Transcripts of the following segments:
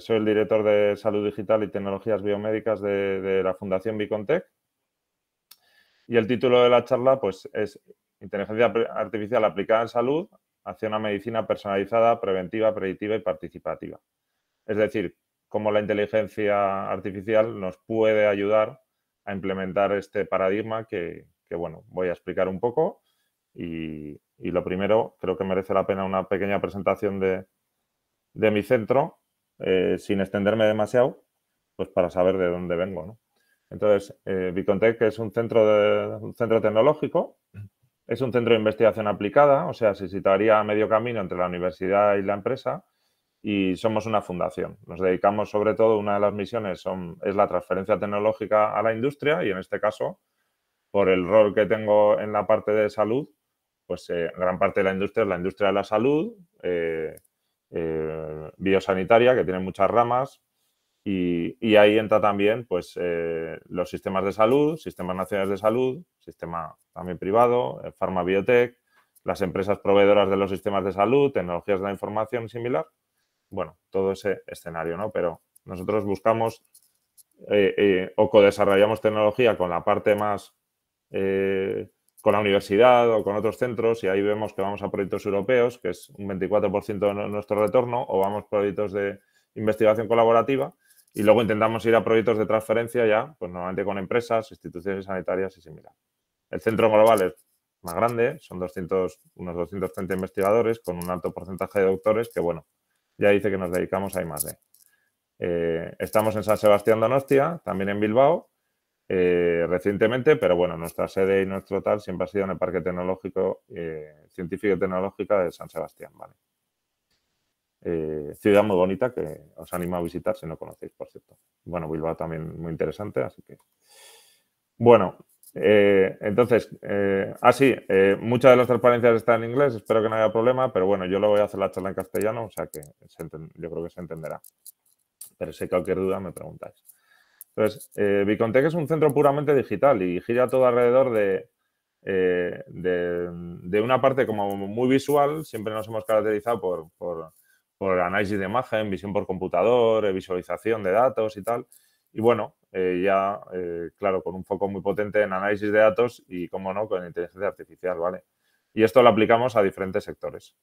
Soy el director de Salud Digital y Tecnologías Biomédicas de, la Fundación BiContec Y el título de la charla pues, es Inteligencia Artificial aplicada en salud hacia una medicina personalizada, preventiva, predictiva y participativa. Es decir, cómo la inteligencia artificial nos puede ayudar a implementar este paradigma que, bueno, voy a explicar un poco. Y, lo primero, creo que merece la pena una pequeña presentación de, de mi centro. Eh, sin extenderme demasiado, pues para saber de dónde vengo. Entonces, eh, es un centro, de, centro tecnológico, es un centro de investigación aplicada, o sea, se situaría a medio camino entre la universidad y la empresa y somos una fundación. Nos dedicamos sobre todo, una de las misiones es la transferencia tecnológica a la industria y en este caso, por el rol que tengo en la parte de salud, pues eh, gran parte de la industria es la industria de la salud, eh, eh, biosanitaria, que tiene muchas ramas, y, ahí entra también pues, eh, los sistemas de salud, sistemas nacionales de salud, sistema también privado, eh, Pharma Biotech, las empresas proveedoras de los sistemas de salud, tecnologías de la información similar, bueno, todo ese escenario, ¿no? Pero nosotros buscamos o o desarrollamos tecnología con la parte más con la universidad o con otros centros y ahí vemos que vamos a proyectos europeos, que es un 24% de nuestro retorno, o vamos a proyectos de investigación colaborativa y luego intentamos ir a proyectos de transferencia ya, pues normalmente con empresas, instituciones sanitarias y similar. El centro global es más grande, son 200, unos 230 investigadores con un alto porcentaje de doctores que, bueno, ya dice que nos dedicamos a más de eh, estamos en San Sebastián Donostia, también en Bilbao, eh, recientemente, pero bueno, nuestra sede y nuestro tal siempre ha sido en el Parque Tecnológico, eh, Científico y tecnológico de San Sebastián, ¿vale? Eh, ciudad muy bonita que os animo a visitar si no conocéis, por cierto. Bueno, Bilbao también muy interesante, así que. Bueno, entonces, así, ah, muchas de las transparencias están en inglés, espero que no haya problema, pero bueno, yo lo voy a hacer la charla en castellano, o sea que yo creo que se entenderá. Pero si hay cualquier duda, me preguntáis. Entonces, eh, es un centro puramente digital y gira todo alrededor eh, de, una parte como muy visual. Siempre nos hemos caracterizado por, por, análisis de imagen, visión por computador, eh, visualización de datos y tal. Y bueno, eh, ya, claro, con un foco muy potente en análisis de datos y, como no, con inteligencia artificial, ¿vale? Y esto lo aplicamos a diferentes sectores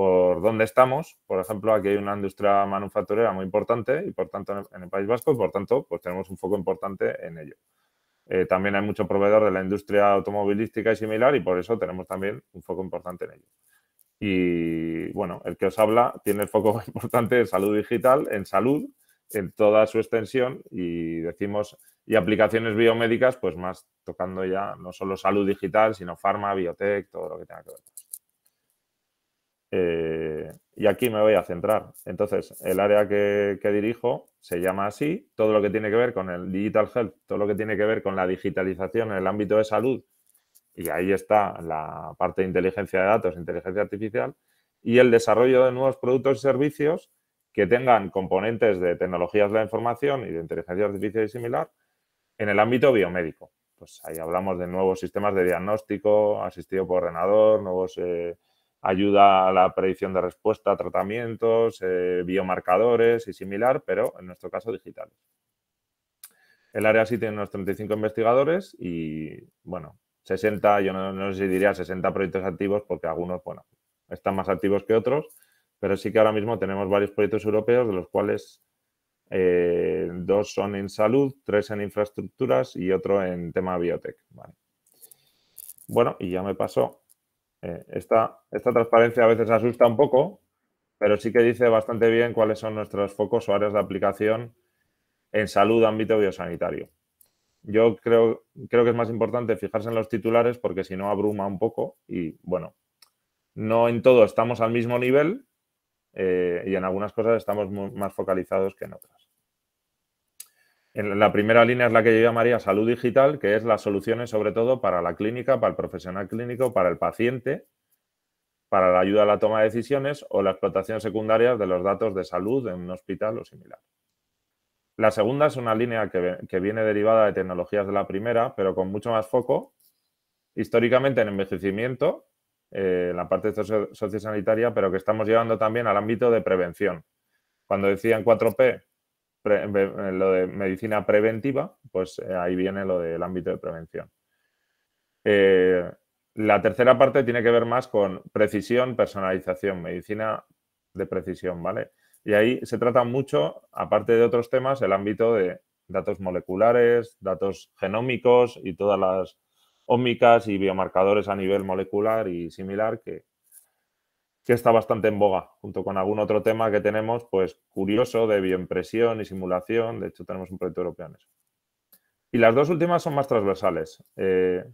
por dónde estamos. Por ejemplo, aquí hay una industria manufacturera muy importante y por tanto en el, País Vasco por tanto pues tenemos un foco importante en ello. Eh, también hay mucho proveedor de la industria automovilística y similar y por eso tenemos también un foco importante en ello. Y bueno, el que os habla tiene el foco importante en salud digital, en salud, en toda su extensión y decimos, y aplicaciones biomédicas, pues más tocando ya no solo salud digital, sino farma, biotech, todo lo que tenga que ver. Eh, y aquí me voy a centrar. Entonces, el área que, dirijo se llama así. Todo lo que tiene que ver con el digital health, todo lo que tiene que ver con la digitalización en el ámbito de salud, y ahí está la parte de inteligencia de datos, inteligencia artificial, y el desarrollo de nuevos productos y servicios que tengan componentes de tecnologías de la información y de inteligencia artificial y similar en el ámbito biomédico. Pues ahí hablamos de nuevos sistemas de diagnóstico asistido por ordenador, nuevos... Eh, ayuda a la predicción de respuesta tratamientos, eh, biomarcadores y similar, pero en nuestro caso digitales. El área sí tiene unos 35 investigadores y, bueno, 60, yo no, sé si diría 60 proyectos activos porque algunos, bueno, están más activos que otros, pero sí que ahora mismo tenemos varios proyectos europeos de los cuales eh, dos son en salud, tres en infraestructuras y otro en tema biotech. Bueno, y ya me pasó eh, esta, transparencia a veces asusta un poco, pero sí que dice bastante bien cuáles son nuestros focos o áreas de aplicación en salud ámbito biosanitario. Yo creo, creo que es más importante fijarse en los titulares porque si no abruma un poco y bueno, no en todo estamos al mismo nivel eh, y en algunas cosas estamos más focalizados que en otras. La primera línea es la que yo llamaría salud digital, que es las soluciones sobre todo para la clínica, para el profesional clínico, para el paciente, para la ayuda a la toma de decisiones o la explotación secundaria de los datos de salud en un hospital o similar. La segunda es una línea que, viene derivada de tecnologías de la primera, pero con mucho más foco históricamente en envejecimiento, eh, en la parte sociosanitaria, pero que estamos llevando también al ámbito de prevención. Cuando decían 4P eh, lo de medicina preventiva, pues eh, ahí viene lo del ámbito de prevención. Eh, la tercera parte tiene que ver más con precisión, personalización, medicina de precisión, ¿vale? Y ahí se trata mucho, aparte de otros temas, el ámbito de datos moleculares, datos genómicos y todas las ómicas y biomarcadores a nivel molecular y similar que, que está bastante en boga, junto con algún otro tema que tenemos, pues curioso, de bioimpresión y simulación. De hecho, tenemos un proyecto europeo en eso. Y las dos últimas son más transversales. Eh,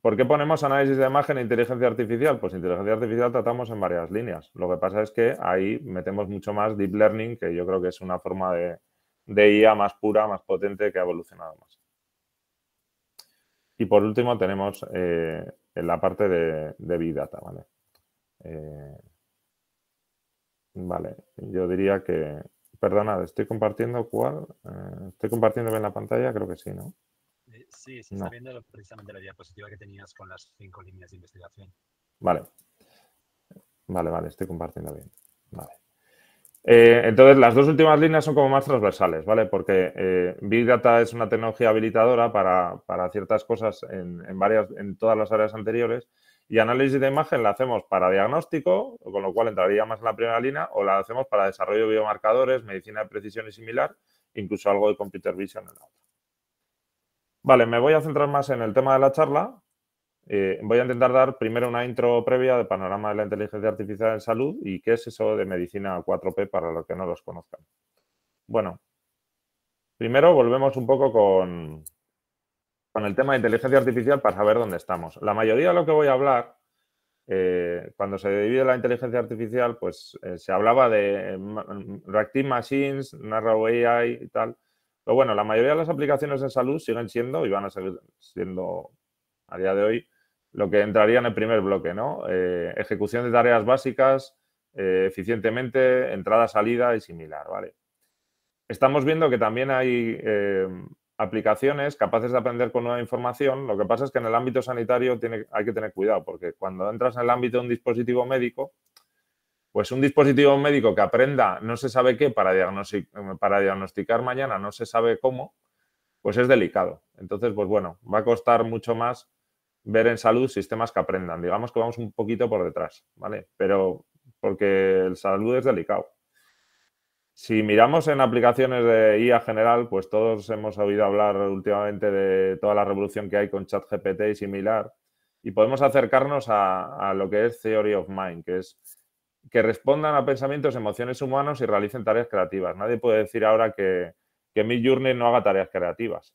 ¿Por qué ponemos análisis de imagen e inteligencia artificial? Pues inteligencia artificial tratamos en varias líneas. Lo que pasa es que ahí metemos mucho más deep learning, que yo creo que es una forma de, de IA más pura, más potente, que ha evolucionado más. Y por último tenemos eh, en la parte de, de Big Data, ¿vale? Eh, vale, yo diría que... Perdonad, ¿estoy compartiendo cuál? Eh, ¿Estoy compartiendo bien la pantalla? Creo que sí, ¿no? Eh, sí, se está viendo precisamente la diapositiva que tenías con las cinco líneas de investigación. Vale. Vale, vale, estoy compartiendo bien. Vale. entonces, las dos últimas líneas son como más transversales, ¿vale? Porque Big Data es una tecnología habilitadora para, ciertas cosas en, varias, en todas las áreas anteriores, y análisis de imagen la hacemos para diagnóstico, con lo cual entraría más en la primera línea, o la hacemos para desarrollo de biomarcadores, medicina de precisión y similar, incluso algo de computer vision en la otra. Vale, me voy a centrar más en el tema de la charla. Eh, voy a intentar dar primero una intro previa de panorama de la inteligencia artificial en salud y qué es eso de medicina 4P para los que no los conozcan. Bueno, primero volvemos un poco con, con el tema de inteligencia artificial para saber dónde estamos. La mayoría de lo que voy a hablar, eh, cuando se divide la inteligencia artificial, pues eh, se hablaba de eh, mm, Reactive Machines, Narrow AI y tal. Pero bueno, la mayoría de las aplicaciones en salud siguen siendo y van a seguir siendo a día de hoy lo que entraría en el primer bloque, ¿no? ejecución de tareas básicas eficientemente, entrada, salida y similar, ¿vale? Estamos viendo que también hay aplicaciones capaces de aprender con nueva información. Lo que pasa es que en el ámbito sanitario tiene, hay que tener cuidado, porque cuando entras en el ámbito de un dispositivo médico, pues un dispositivo médico que aprenda no se sabe qué para, para diagnosticar mañana no se sabe cómo, pues es delicado. Entonces, pues bueno, va a costar mucho más ver en salud sistemas que aprendan. Digamos que vamos un poquito por detrás, ¿vale? Pero porque el salud es delicado. Si miramos en aplicaciones de IA general, pues todos hemos oído hablar últimamente de toda la revolución que hay con ChatGPT y similar, y podemos acercarnos a, lo que es Theory of Mind, que es que respondan a pensamientos, emociones humanos y realicen tareas creativas. Nadie puede decir ahora que, que Mid Journey no haga tareas creativas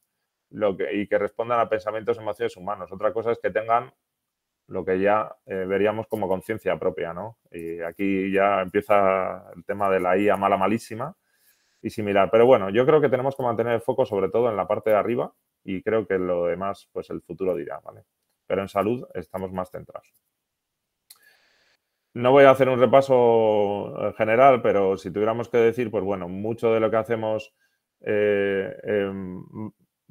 lo y que respondan a pensamientos, emociones humanos. Otra cosa es que tengan lo que ya eh, veríamos como conciencia propia, ¿no? Y aquí ya empieza el tema de la IA mala malísima y similar. Pero bueno, yo creo que tenemos que mantener el foco sobre todo en la parte de arriba y creo que lo demás, pues el futuro dirá, ¿vale? Pero en salud estamos más centrados. No voy a hacer un repaso eh, general, pero si tuviéramos que decir, pues bueno, mucho de lo que hacemos eh, em,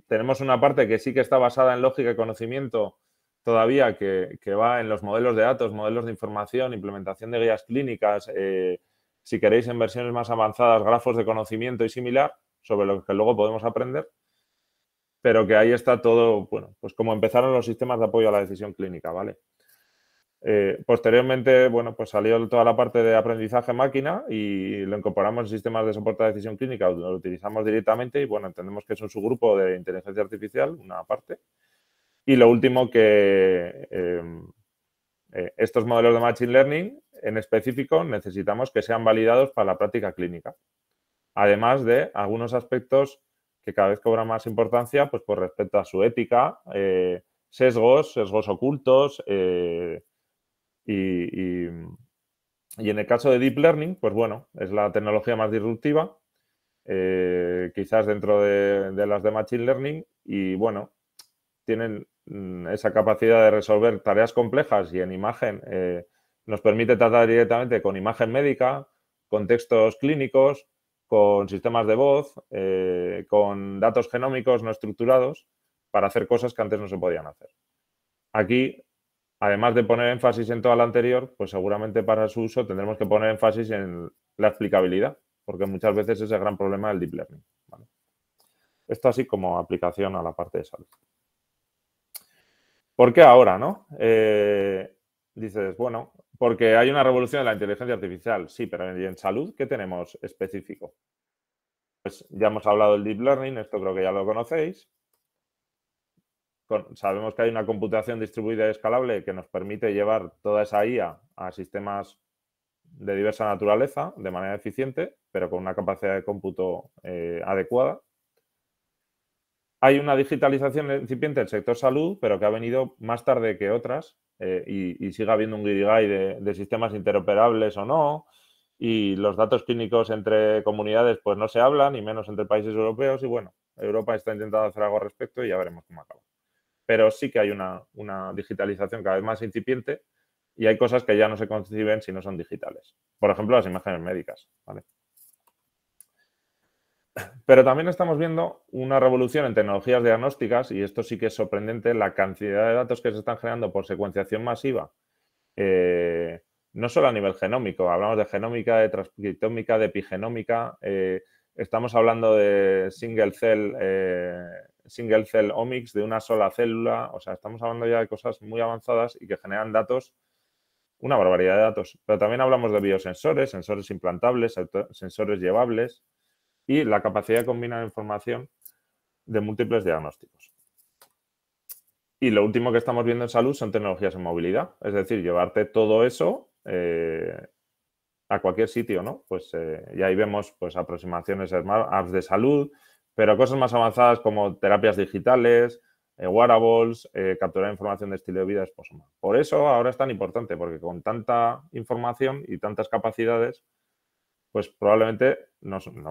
tenemos una parte que sí que está basada en lógica y conocimiento todavía que, va en los modelos de datos, modelos de información, implementación de guías clínicas, eh, si queréis en versiones más avanzadas, grafos de conocimiento y similar, sobre lo que luego podemos aprender, pero que ahí está todo, bueno, pues como empezaron los sistemas de apoyo a la decisión clínica, ¿vale? Eh, posteriormente, bueno, pues salió toda la parte de aprendizaje máquina y lo incorporamos en sistemas de soporte a decisión clínica, lo utilizamos directamente y, bueno, entendemos que es un subgrupo de inteligencia artificial, una parte, y lo último que em, eh, estos modelos de Machine Learning en específico necesitamos que sean validados para la práctica clínica. Además de algunos aspectos que cada vez cobran más importancia pues por respecto a su ética, eh, sesgos, sesgos ocultos eh, y, en el caso de Deep Learning, pues bueno, es la tecnología más disruptiva quizás dentro de, de las de Machine Learning y bueno, tienen Mm, esa capacidad de resolver tareas complejas y en imagen eh, nos permite tratar directamente con imagen médica, con textos clínicos, con sistemas de voz, eh, con datos genómicos no estructurados para hacer cosas que antes no se podían hacer. Aquí, además de poner énfasis en todo lo anterior, pues seguramente para su uso tendremos que poner énfasis en la explicabilidad, porque muchas veces es el gran problema del deep learning. Esto así como aplicación a la parte de salud. ¿Por qué ahora, no? Eh, dices, bueno, porque hay una revolución de la inteligencia artificial, sí, pero en salud, ¿qué tenemos específico? Pues ya hemos hablado del deep learning, esto creo que ya lo conocéis. sabemos que hay una computación distribuida y escalable que nos permite llevar toda esa IA a sistemas de diversa naturaleza de manera eficiente, pero con una capacidad de cómputo eh, adecuada hay una digitalización incipiente del sector salud, pero que ha venido más tarde que otras eh, y, sigue habiendo un guirigay de, sistemas interoperables o no. Y los datos clínicos entre comunidades pues no se hablan, y menos entre países europeos. Y bueno, Europa está intentando hacer algo al respecto y ya veremos cómo acaba. Pero sí que hay una, una digitalización cada vez más incipiente y hay cosas que ya no se conciben si no son digitales. Por ejemplo, las imágenes médicas. ¿vale? Pero también estamos viendo una revolución en tecnologías diagnósticas y esto sí que es sorprendente, la cantidad de datos que se están generando por secuenciación masiva, eh, no solo a nivel genómico, hablamos de genómica, de transcriptómica, de epigenómica, eh, estamos hablando de single cell, eh, single cell omics, de una sola célula, o sea, estamos hablando ya de cosas muy avanzadas y que generan datos una barbaridad de datos, pero también hablamos de biosensores, sensores implantables, sensores llevables, y la capacidad de combinar información de múltiples diagnósticos. Y lo último que estamos viendo en salud son tecnologías en movilidad, es decir, llevarte todo eso eh, a cualquier sitio, ¿no? Pues eh, y ahí vemos pues, aproximaciones apps de salud, pero cosas más avanzadas como terapias digitales, eh, wearables, capturar información de estilo de vida es Por eso ahora es tan importante, porque con tanta información y tantas capacidades, pues probablemente,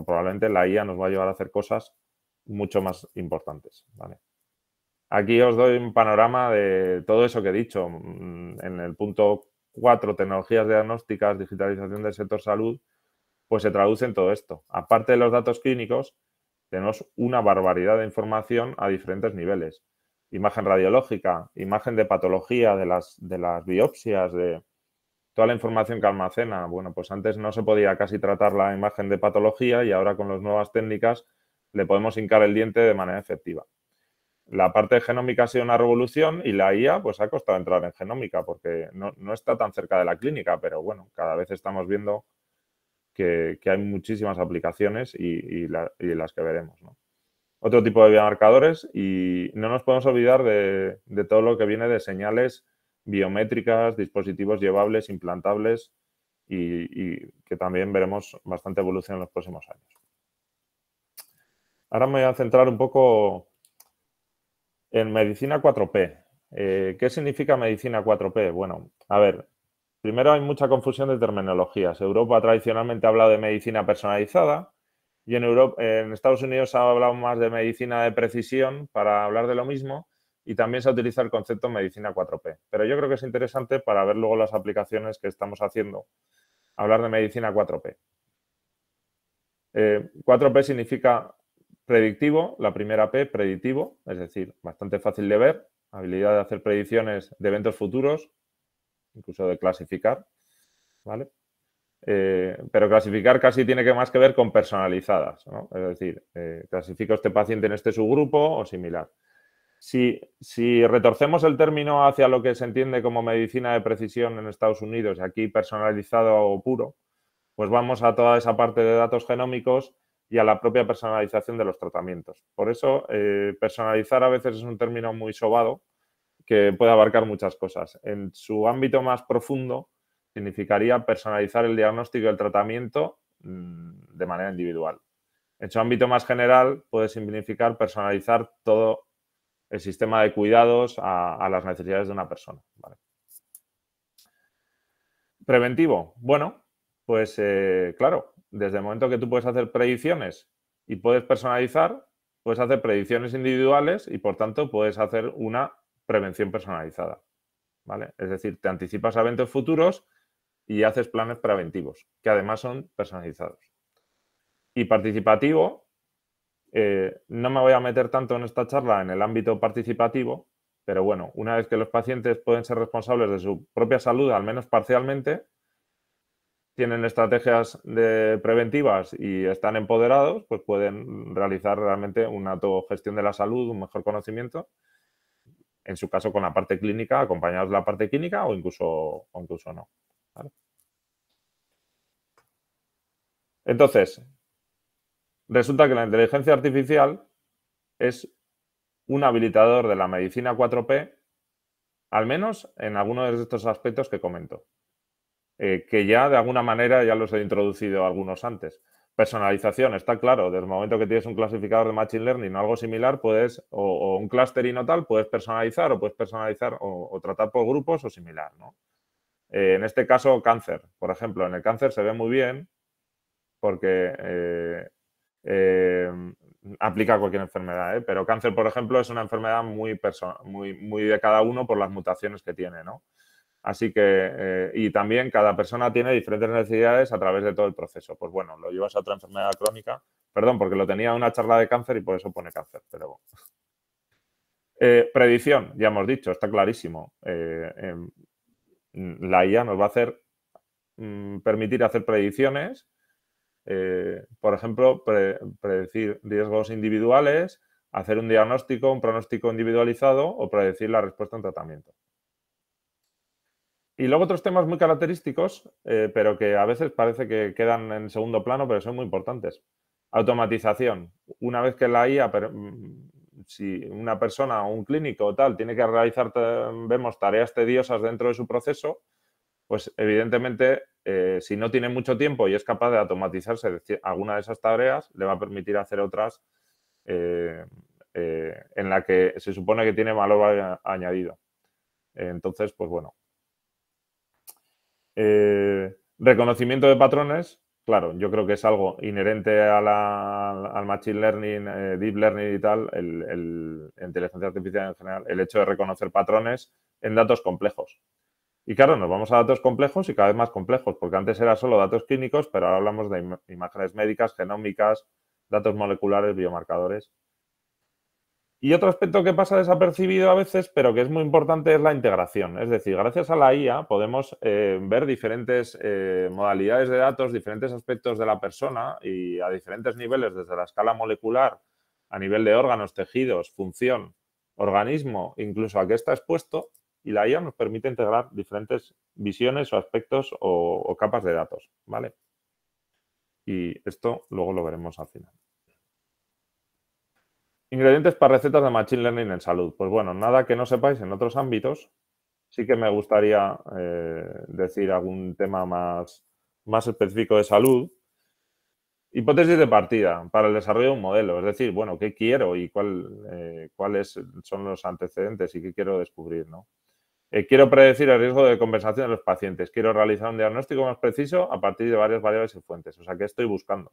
probablemente la IA nos va a llevar a hacer cosas mucho más importantes. Aquí os doy un panorama de todo eso que he dicho. Mm, en el punto 4, tecnologías diagnósticas, digitalización del sector salud, pues se traduce en todo esto. Aparte de los datos clínicos, tenemos una barbaridad de información a diferentes niveles. Imagen radiológica, imagen de patología, de las, de las biopsias, de, toda la información que almacena. Bueno, pues antes no se podía casi tratar la imagen de patología y ahora con las nuevas técnicas le podemos hincar el diente de manera efectiva. La parte genómica ha sido una revolución y la IA pues ha costado entrar en genómica porque no, está tan cerca de la clínica, pero bueno, cada vez estamos viendo que, hay muchísimas aplicaciones y, las que veremos. Otro tipo de biomarcadores y no nos podemos olvidar de todo lo que viene de señales biométricas, dispositivos llevables, implantables y, que también veremos bastante evolución en los próximos años. Ahora me voy a centrar un poco en medicina 4P. Eh, ¿Qué significa medicina 4P? Bueno, a ver, primero hay mucha confusión de terminologías. Europa tradicionalmente ha hablado de medicina personalizada, y en, en Estados Unidos ha hablado más de medicina de precisión para hablar de lo mismo, y también se utiliza el concepto medicina 4P. Pero yo creo que es interesante para ver luego las aplicaciones que estamos haciendo, hablar de medicina 4P. 4P eh, significa predictivo, la primera P, predictivo, es decir, bastante fácil de ver, habilidad de hacer predicciones de eventos futuros, incluso de clasificar, ¿vale? Eh, pero clasificar casi tiene que más que ver con personalizadas, Es decir, clasifica eh, clasifico este paciente en este subgrupo o similar si, retorcemos el término hacia lo que se entiende como medicina de precisión en Estados Unidos, aquí personalizado o puro, pues vamos a toda esa parte de datos genómicos y a la propia personalización de los tratamientos. Por eso, eh, personalizar a veces es un término muy sobado que puede abarcar muchas cosas. En su ámbito más profundo, significaría personalizar el diagnóstico y el tratamiento mm, de manera individual. En su ámbito más general, puede significar personalizar todo el sistema de cuidados a, las necesidades de una persona. Preventivo. Bueno, pues eh, claro, desde el momento que tú puedes hacer predicciones y puedes personalizar, puedes hacer predicciones individuales y por tanto puedes hacer una prevención personalizada. ¿vale? Es decir, te anticipas a eventos futuros y haces planes preventivos, que además son personalizados. Y participativo, eh, no me voy a meter tanto en esta charla en el ámbito participativo, pero bueno, una vez que los pacientes pueden ser responsables de su propia salud, al menos parcialmente, tienen estrategias de preventivas y están empoderados, pues pueden realizar realmente una autogestión de la salud, un mejor conocimiento, en su caso con la parte clínica, acompañados de la parte clínica o incluso, incluso no. Entonces, Resulta que la inteligencia artificial es un habilitador de la medicina 4P, al menos en algunos de estos aspectos que comento, eh, que ya de alguna manera ya los he introducido algunos antes. Personalización, está claro, desde el momento que tienes un clasificador de Machine Learning o algo similar, puedes, o, un un clustering no tal, puedes personalizar o puedes personalizar o, tratar por grupos o similar. Eh, en este caso, cáncer, por ejemplo, en el cáncer se ve muy bien porque eh, eh, aplica a cualquier enfermedad, ¿eh? pero cáncer, por ejemplo, es una enfermedad muy, muy, muy de cada uno por las mutaciones que tiene, ¿no? Así que, eh, y también cada persona tiene diferentes necesidades a través de todo el proceso. Pues bueno, lo llevas a otra enfermedad crónica, perdón, porque lo tenía en una charla de cáncer y por eso pone cáncer, pero predicción, ya hemos dicho, está clarísimo. Em, la IA nos va a hacer mm, permitir hacer predicciones eh, por ejemplo, predecir riesgos individuales, hacer un diagnóstico, un pronóstico individualizado o predecir la respuesta en tratamiento. Y luego otros temas muy característicos, eh, pero que a veces parece que quedan en segundo plano, pero son muy importantes. Automatización. Una vez que la IA, mm, si una persona o un clínico o tal tiene que realizar, vemos, tareas tediosas dentro de su proceso, pues evidentemente eh, si no tiene mucho tiempo y es capaz de automatizarse alguna de esas tareas, le va a permitir hacer otras eh, eh, en la que se supone que tiene valor añadido. Entonces, pues bueno. reconocimiento de patrones, claro, yo creo que es algo inherente al Machine Learning, Deep Learning y tal, el, inteligencia artificial en general, el hecho de reconocer patrones en datos complejos. Y claro, nos vamos a datos complejos y cada vez más complejos, porque antes era solo datos clínicos, pero ahora hablamos de imágenes médicas, genómicas, datos moleculares, biomarcadores. Y otro aspecto que pasa desapercibido a veces, pero que es muy importante, es la integración. Es decir, gracias a la IA podemos eh, ver diferentes eh, modalidades de datos, diferentes aspectos de la persona y a diferentes niveles, desde la escala molecular, a nivel de órganos, tejidos, función, organismo, incluso a qué está expuesto, y la IA nos permite integrar diferentes visiones o aspectos o, capas de datos, ¿vale? Y esto luego lo veremos al final. Ingredientes para recetas de Machine Learning en salud. Pues bueno, nada que no sepáis en otros ámbitos. Sí que me gustaría eh, decir algún tema más, más específico de salud. Hipótesis de partida para el desarrollo de un modelo, es decir, bueno, ¿qué quiero y eh, cuáles son los antecedentes y qué quiero descubrir? ¿no? Eh, quiero predecir el riesgo de conversación de los pacientes. Quiero realizar un diagnóstico más preciso a partir de varias variables y fuentes. O sea, ¿qué estoy buscando?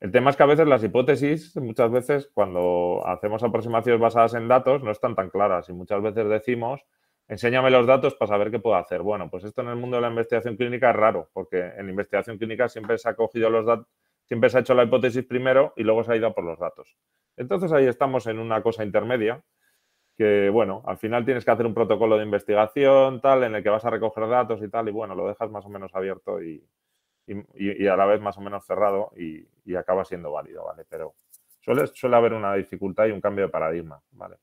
El tema es que a veces las hipótesis, muchas veces cuando hacemos aproximaciones basadas en datos, no están tan claras y muchas veces decimos, enséñame los datos para saber qué puedo hacer. Bueno, pues esto en el mundo de la investigación clínica es raro, porque en investigación clínica siempre se ha cogido los datos, siempre se ha hecho la hipótesis primero y luego se ha ido por los datos. Entonces ahí estamos en una cosa intermedia que, bueno, al final tienes que hacer un protocolo de investigación, tal, en el que vas a recoger datos y tal, y bueno, lo dejas más o menos abierto y, a la vez más o menos cerrado y, acaba siendo válido, ¿vale? Pero suele, suele haber una dificultad y un cambio de paradigma, ¿vale?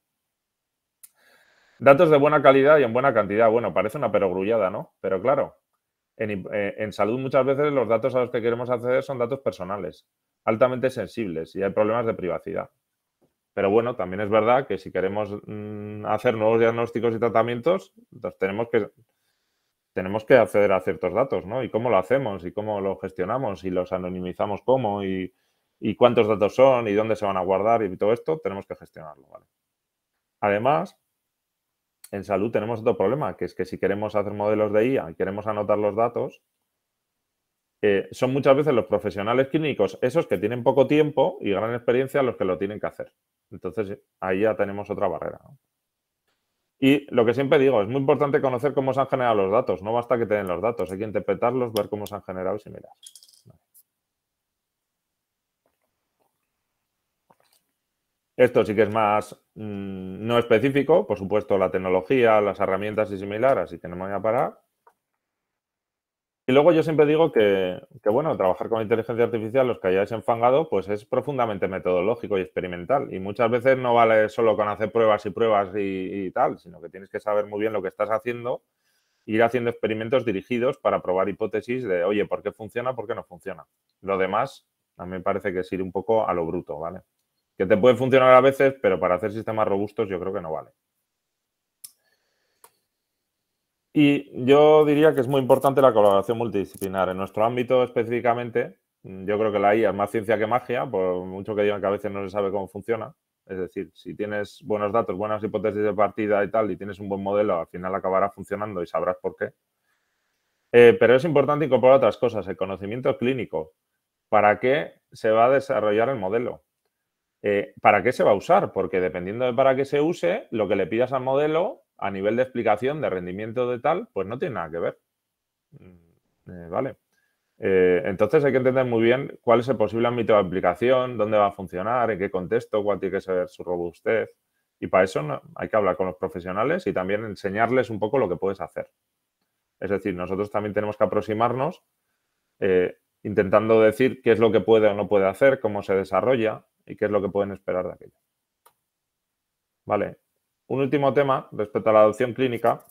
Datos de buena calidad y en buena cantidad. Bueno, parece una perogrullada, ¿no? Pero claro, en, eh, salud muchas veces los datos a los que queremos acceder son datos personales, altamente sensibles y hay problemas de privacidad. Pero bueno, también es verdad que si queremos mm, hacer nuevos diagnósticos y tratamientos, tenemos que, tenemos que acceder a ciertos datos, ¿no? Y cómo lo hacemos, y cómo lo gestionamos, y los anonimizamos cómo, y, y cuántos datos son, y dónde se van a guardar, y todo esto, tenemos que gestionarlo, ¿vale? Además, en salud tenemos otro problema, que es que si queremos hacer modelos de IA y queremos anotar los datos, son muchas veces los profesionales clínicos, esos que tienen poco tiempo y gran experiencia, los que lo tienen que hacer. Entonces, ahí ya tenemos otra barrera. Y lo que siempre digo, es muy importante conocer cómo se han generado los datos. No basta que te den los datos, hay que interpretarlos, ver cómo se han generado y similar. Esto sí que es más mm, no específico, por supuesto, la tecnología, las herramientas y similar, así que no parar. Y luego yo siempre digo que, bueno, trabajar con inteligencia artificial, los que hayáis enfangado, pues es profundamente metodológico y experimental. Y muchas veces no vale solo con hacer pruebas y pruebas y, tal, sino que tienes que saber muy bien lo que estás haciendo, ir haciendo experimentos dirigidos para probar hipótesis de, oye, ¿por qué funciona? ¿Por qué no funciona? Lo demás, a mí me parece que es ir un poco a lo bruto, ¿vale? Que te puede funcionar a veces, pero para hacer sistemas robustos yo creo que no vale. Y yo diría que es muy importante la colaboración multidisciplinar. En nuestro ámbito específicamente, mm, yo creo que la IA es más ciencia que magia, por mucho que digan que a veces no se sabe cómo funciona. Es decir, si tienes buenos datos, buenas hipótesis de partida y tal, y tienes un buen modelo, al final acabará funcionando y sabrás por qué. Eh, pero es importante incorporar otras cosas, el conocimiento clínico. ¿Para qué se va a desarrollar el modelo? Eh, ¿Para qué se va a usar? Porque dependiendo de para qué se use, lo que le pidas al modelo a nivel de explicación, de rendimiento de tal, pues no tiene nada que ver. Mm, eh, vale. Eh, entonces hay que entender muy bien cuál es el posible ámbito de aplicación, dónde va a funcionar, en qué contexto, cuál tiene que ser su robustez. Y para eso hay que hablar con los profesionales y también enseñarles un poco lo que puedes hacer. Es decir, nosotros también tenemos que aproximarnos eh, intentando decir qué es lo que puede o no puede hacer, cómo se desarrolla y qué es lo que pueden esperar de aquello. Vale, un último tema respecto a la adopción clínica.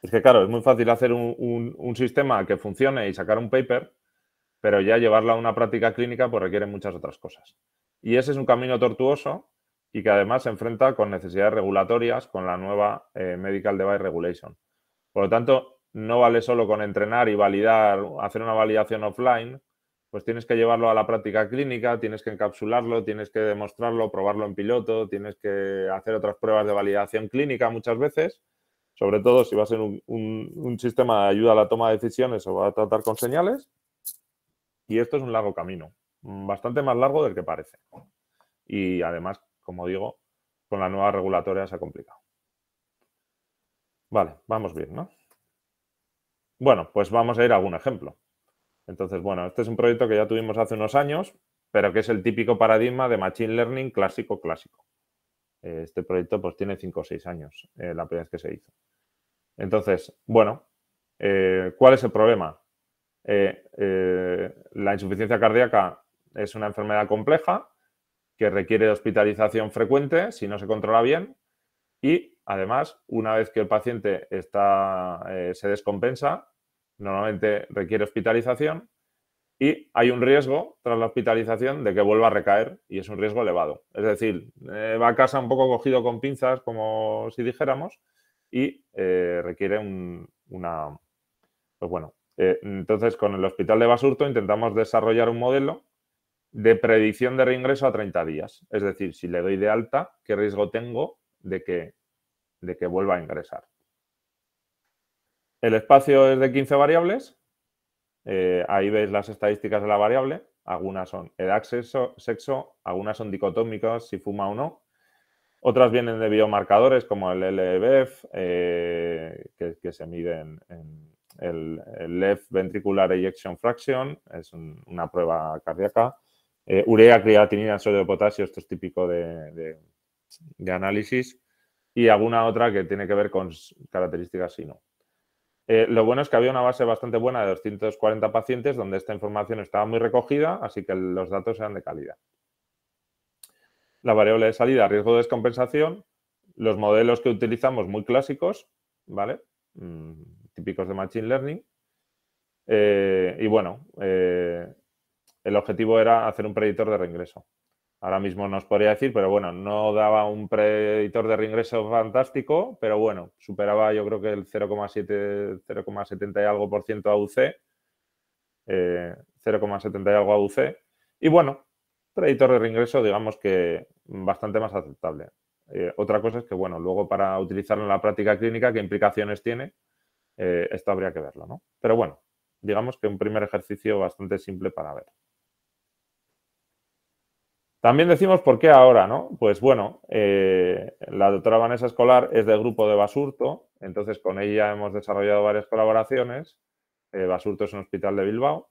Es que, claro, es muy fácil hacer un, sistema que funcione y sacar un paper, pero ya llevarla a una práctica clínica pues requiere muchas otras cosas. Y ese es un camino tortuoso y que además se enfrenta con necesidades regulatorias con la nueva eh, Medical Device Regulation. Por lo tanto, no vale solo con entrenar y validar, hacer una validación offline, pues tienes que llevarlo a la práctica clínica, tienes que encapsularlo, tienes que demostrarlo, probarlo en piloto, tienes que hacer otras pruebas de validación clínica muchas veces, sobre todo si va a ser un, sistema de ayuda a la toma de decisiones o va a tratar con señales. Y esto es un largo camino, mm, bastante más largo del que parece. Y además, como digo, con la nueva regulatoria se ha complicado. Vale, vamos bien, ¿no? Bueno, pues vamos a ir a algún ejemplo. Entonces, bueno, este es un proyecto que ya tuvimos hace unos años, pero que es el típico paradigma de Machine Learning clásico, clásico. Eh, este proyecto pues tiene 5 o 6 años, eh, la primera vez que se hizo. Entonces, bueno, eh, ¿cuál es el problema? la insuficiencia cardíaca es una enfermedad compleja que requiere hospitalización frecuente si no se controla bien y además, una vez que el paciente está, se descompensa, normalmente requiere hospitalización y hay un riesgo tras la hospitalización de que vuelva a recaer y es un riesgo elevado. Es decir, eh, va a casa un poco cogido con pinzas, como si dijéramos, y eh, requiere una... Pues bueno, eh, entonces con el hospital de Basurto intentamos desarrollar un modelo de predicción de reingreso a 30 días. Es decir, si le doy de alta, ¿qué riesgo tengo de que, de que vuelva a ingresar? El espacio es de 15 variables. Eh, ahí veis las estadísticas de la variable. Algunas son edad, sexo, sexo, algunas son dicotómicas, si fuma o no. Otras vienen de biomarcadores como el LBF, eh, que, se mide en, el, left ventricular ejection fraction, es una prueba cardíaca. Eh, urea, creatinina, sodio potasio, esto es típico de, análisis. Y alguna otra que tiene que ver con características no. Eh, lo bueno es que había una base bastante buena de 240 pacientes donde esta información estaba muy recogida, así que los datos eran de calidad. La variable de salida, riesgo de descompensación, los modelos que utilizamos muy clásicos, ¿vale? Mm, típicos de Machine Learning. Eh, y bueno, eh, el objetivo era hacer un predictor de reingreso ahora mismo nos podría decir, pero bueno, no daba un predictor de reingreso fantástico, pero bueno, superaba yo creo que el 0,7, 0,70 y algo por ciento a UC, 0,70 eh, y algo a y bueno, predictor de reingreso digamos que bastante más aceptable. Eh, otra cosa es que, bueno, luego para utilizarlo en la práctica clínica, qué implicaciones tiene, eh, esto habría que verlo, ¿no? Pero bueno, digamos que un primer ejercicio bastante simple para ver. También decimos por qué ahora, ¿no? Pues bueno, eh, la doctora Vanessa Escolar es del grupo de Basurto, entonces con ella hemos desarrollado varias colaboraciones. Eh, Basurto es un hospital de Bilbao,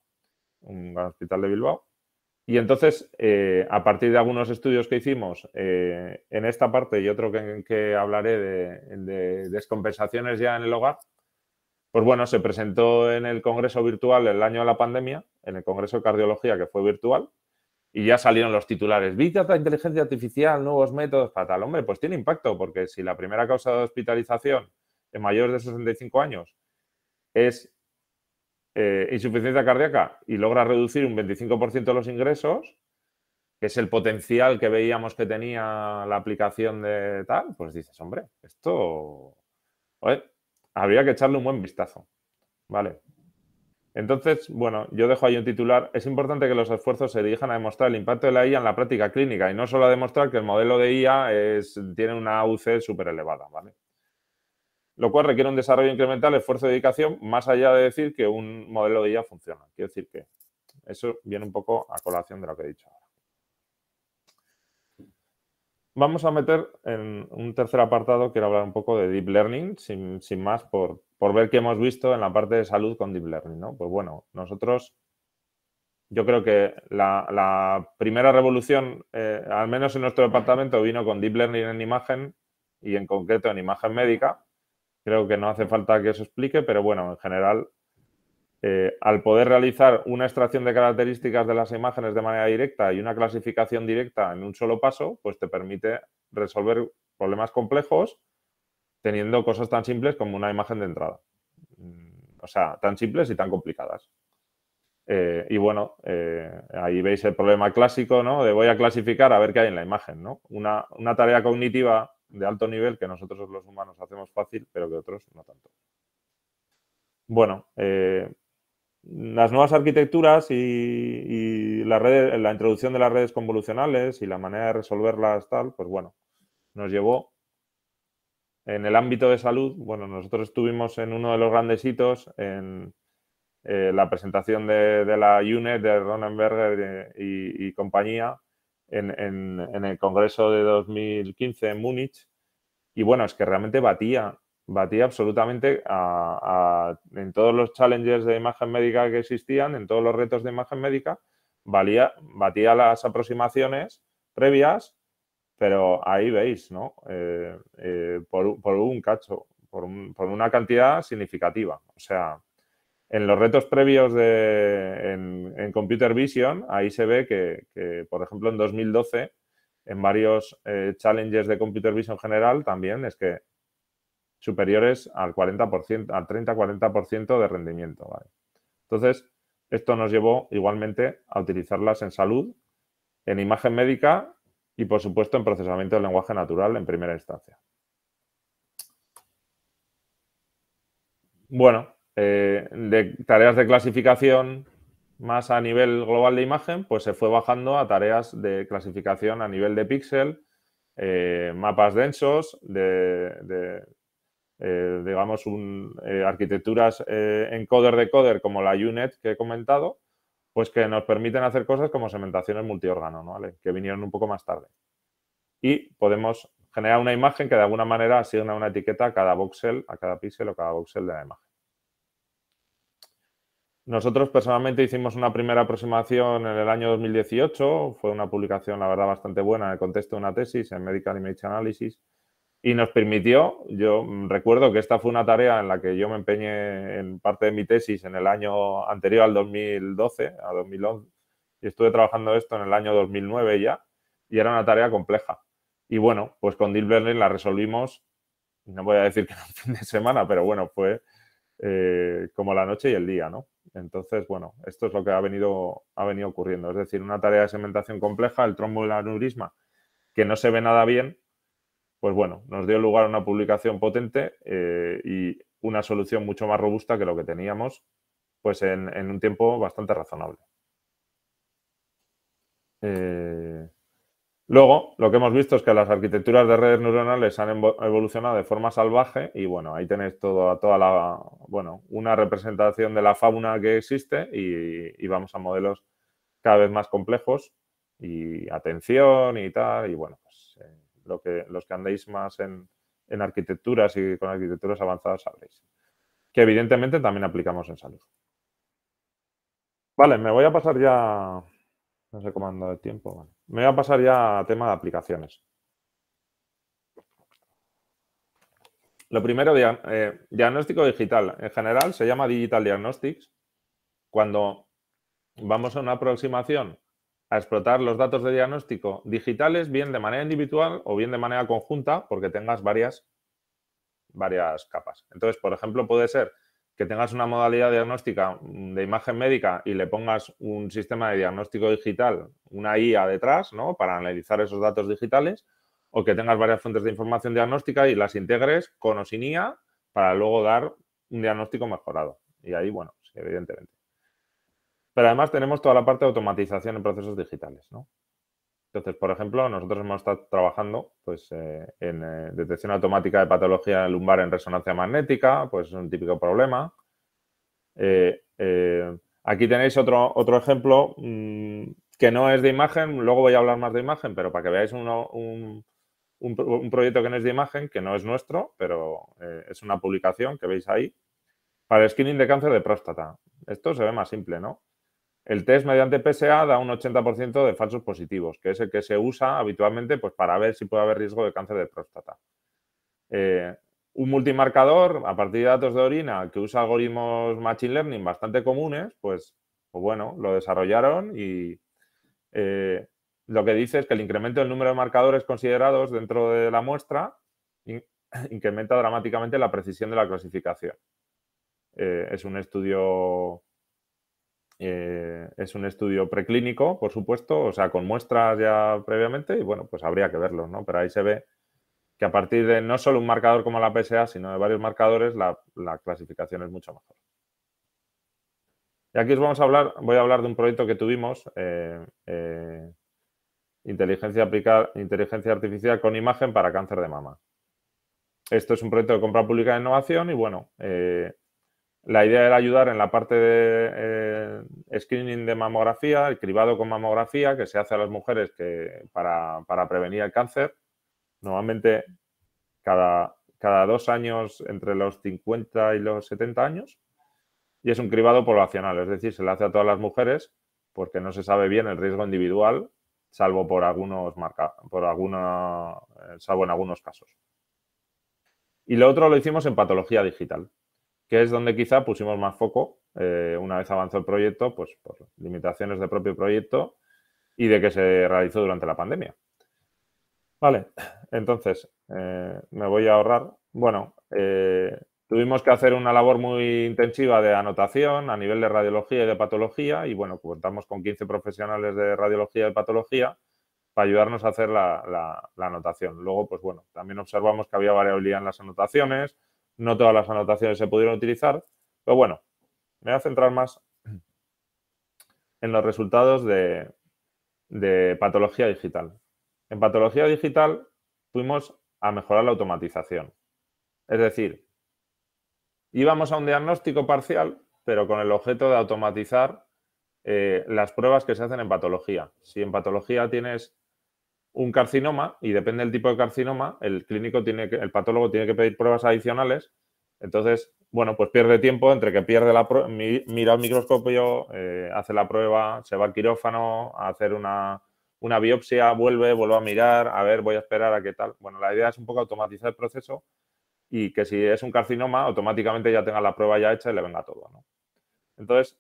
un gran hospital de Bilbao. Y entonces, eh, a partir de algunos estudios que hicimos en esta parte y otro que, que hablaré de, de descompensaciones ya en el hogar, pues bueno, se presentó en el Congreso Virtual el año de la pandemia, en el Congreso de Cardiología que fue virtual, y ya salieron los titulares. Big inteligencia artificial, nuevos métodos para tal. Hombre, pues tiene impacto, porque si la primera causa de hospitalización en mayores de 65 años es eh, insuficiencia cardíaca y logra reducir un 25% de los ingresos, que es el potencial que veíamos que tenía la aplicación de tal, pues dices, hombre, esto habría que echarle un buen vistazo. Vale, entonces, bueno, yo dejo ahí un titular. Es importante que los esfuerzos se dirijan a demostrar el impacto de la IA en la práctica clínica y no solo a demostrar que el modelo de IA es, tiene una AUC súper elevada, ¿vale? Lo cual requiere un desarrollo incremental, esfuerzo y dedicación, más allá de decir que un modelo de IA funciona. Quiero decir que eso viene un poco a colación de lo que he dicho. Vamos a meter en un tercer apartado, quiero hablar un poco de Deep Learning, sin, sin más, por, ver qué hemos visto en la parte de salud con Deep Learning. ¿no? Pues bueno, nosotros, yo creo que la, primera revolución, eh, al menos en nuestro departamento, vino con Deep Learning en imagen y en concreto en imagen médica. Creo que no hace falta que eso explique, pero bueno, en general eh, al poder realizar una extracción de características de las imágenes de manera directa y una clasificación directa en un solo paso, pues te permite resolver problemas complejos teniendo cosas tan simples como una imagen de entrada. Mm, o sea, tan simples y tan complicadas. Eh, y bueno, eh, ahí veis el problema clásico, ¿no? De voy a clasificar a ver qué hay en la imagen, ¿no? Una, tarea cognitiva de alto nivel que nosotros los humanos hacemos fácil, pero que otros no tanto. Bueno, las nuevas arquitecturas y, la, introducción de las redes convolucionales y la manera de resolverlas tal, pues bueno, nos llevó en el ámbito de salud, bueno, nosotros estuvimos en uno de los grandes hitos en eh, la presentación de, la UNED de Ronenberger eh, y, compañía en, en, el Congreso de 2015 en Múnich. Y bueno, es que realmente batía batía absolutamente en todos los challenges de imagen médica que existían, en todos los retos de imagen médica, valía, batía las aproximaciones previas, pero ahí veis, ¿no? Eh, eh, por, un cacho, por, una cantidad significativa. O sea, en los retos previos de, en, Computer Vision, ahí se ve que, por ejemplo, en 2012, en varios eh, challenges de Computer Vision general, también es que superiores al 40%, al 30-40% de rendimiento. Entonces, esto nos llevó igualmente a utilizarlas en salud, en imagen médica y, por supuesto, en procesamiento del lenguaje natural en primera instancia. Bueno, eh, de tareas de clasificación más a nivel global de imagen, pues se fue bajando a tareas de clasificación a nivel de píxel, eh, mapas densos, de eh, digamos, eh, arquitecturas eh, en coder-decoder como la UNET que he comentado, pues que nos permiten hacer cosas como segmentaciones multiórgano, ¿Vale? que vinieron un poco más tarde. Y podemos generar una imagen que de alguna manera asigna una etiqueta a cada voxel, a cada píxel o cada voxel de la imagen. Nosotros personalmente hicimos una primera aproximación en el año 2018, fue una publicación la verdad bastante buena en el contexto de una tesis en Medical Image Analysis, y nos permitió, yo recuerdo que esta fue una tarea en la que yo me empeñé en parte de mi tesis en el año anterior al 2012, a 2011, y estuve trabajando esto en el año 2009 ya, y era una tarea compleja. Y bueno, pues con Dilberlin la resolvimos, no voy a decir que en un fin de semana, pero bueno, fue eh, como la noche y el día, ¿no? Entonces, bueno, esto es lo que ha venido, ha venido ocurriendo. Es decir, una tarea de segmentación compleja, el trombo y la aneurisma, que no se ve nada bien, pues bueno, nos dio lugar a una publicación potente eh, y una solución mucho más robusta que lo que teníamos, pues en, un tiempo bastante razonable. Eh, luego, lo que hemos visto es que las arquitecturas de redes neuronales han evolucionado de forma salvaje y bueno, ahí tenéis todo, toda la, bueno, una representación de la fauna que existe y vamos a modelos cada vez más complejos y atención y tal, y bueno, lo que, los que andéis más en, arquitecturas y con arquitecturas avanzadas sabréis. Que evidentemente también aplicamos en salud. Vale, me voy a pasar ya. No sé cómo ando de tiempo. Me voy a pasar ya a tema de aplicaciones. Lo primero, eh, diagnóstico digital. En general se llama Digital Diagnostics. Cuando vamos a una aproximación a explotar los datos de diagnóstico digitales, bien de manera individual o bien de manera conjunta, porque tengas varias, varias capas. Entonces, por ejemplo, puede ser que tengas una modalidad diagnóstica de imagen médica y le pongas un sistema de diagnóstico digital, una IA detrás, ¿no? Para analizar esos datos digitales, o que tengas varias fuentes de información diagnóstica y las integres con o sin IA para luego dar un diagnóstico mejorado. Y ahí, bueno, evidentemente. Pero además tenemos toda la parte de automatización en procesos digitales, ¿no? Entonces, por ejemplo, nosotros hemos estado trabajando pues, eh, en eh, detección automática de patología lumbar en resonancia magnética, pues es un típico problema. Eh, aquí tenéis otro, otro ejemplo mm, que no es de imagen, luego voy a hablar más de imagen, pero para que veáis un, proyecto que no es de imagen, que no es nuestro, pero es una publicación que veis ahí, para el skinning de cáncer de próstata. Esto se ve más simple, ¿no? El test mediante PSA da un 80% de falsos positivos, que es el que se usa habitualmente pues, para ver si puede haber riesgo de cáncer de próstata. Eh, un multimarcador a partir de datos de orina que usa algoritmos Machine Learning bastante comunes, pues, pues bueno, lo desarrollaron y eh, lo que dice es que el incremento del número de marcadores considerados dentro de la muestra incrementa dramáticamente la precisión de la clasificación. Eh, es un estudio eh, es un estudio preclínico, por supuesto, o sea, con muestras ya previamente y bueno, pues habría que verlos, ¿no? Pero ahí se ve que a partir de no solo un marcador como la PSA, sino de varios marcadores, la, clasificación es mucho mejor. Y aquí os vamos a hablar, voy a hablar de un proyecto que tuvimos, eh, eh, inteligencia, aplicada, inteligencia artificial con imagen para cáncer de mama. Esto es un proyecto de compra pública de innovación y bueno, la idea era ayudar en la parte de eh, screening de mamografía, el cribado con mamografía que se hace a las mujeres que, para, prevenir el cáncer. Normalmente cada, cada dos años entre los 50 y los 70 años. Y es un cribado poblacional, es decir, se le hace a todas las mujeres porque no se sabe bien el riesgo individual, salvo por algunos por alguna, salvo en algunos casos. Y lo otro lo hicimos en patología digital que es donde quizá pusimos más foco eh, una vez avanzó el proyecto, pues por limitaciones del propio proyecto y de que se realizó durante la pandemia. Vale, entonces eh, me voy a ahorrar. Bueno, eh, tuvimos que hacer una labor muy intensiva de anotación a nivel de radiología y de patología y bueno, contamos con 15 profesionales de radiología y patología para ayudarnos a hacer la anotación. Luego, pues bueno, también observamos que había variabilidad en las anotaciones, no todas las anotaciones se pudieron utilizar, pero bueno, me voy a centrar más en los resultados de, patología digital. En patología digital fuimos a mejorar la automatización. Es decir, íbamos a un diagnóstico parcial, pero con el objeto de automatizar eh, las pruebas que se hacen en patología. Si en patología tienes un carcinoma y depende del tipo de carcinoma, el clínico tiene que, el patólogo tiene que pedir pruebas adicionales. Entonces, bueno, pues pierde tiempo entre que pierde la mira al microscopio, eh, hace la prueba, se va al quirófano a hacer una, biopsia, vuelve, vuelve a mirar, a ver, voy a esperar a qué tal. Bueno, la idea es un poco automatizar el proceso y que si es un carcinoma, automáticamente ya tenga la prueba ya hecha y le venga todo. Entonces,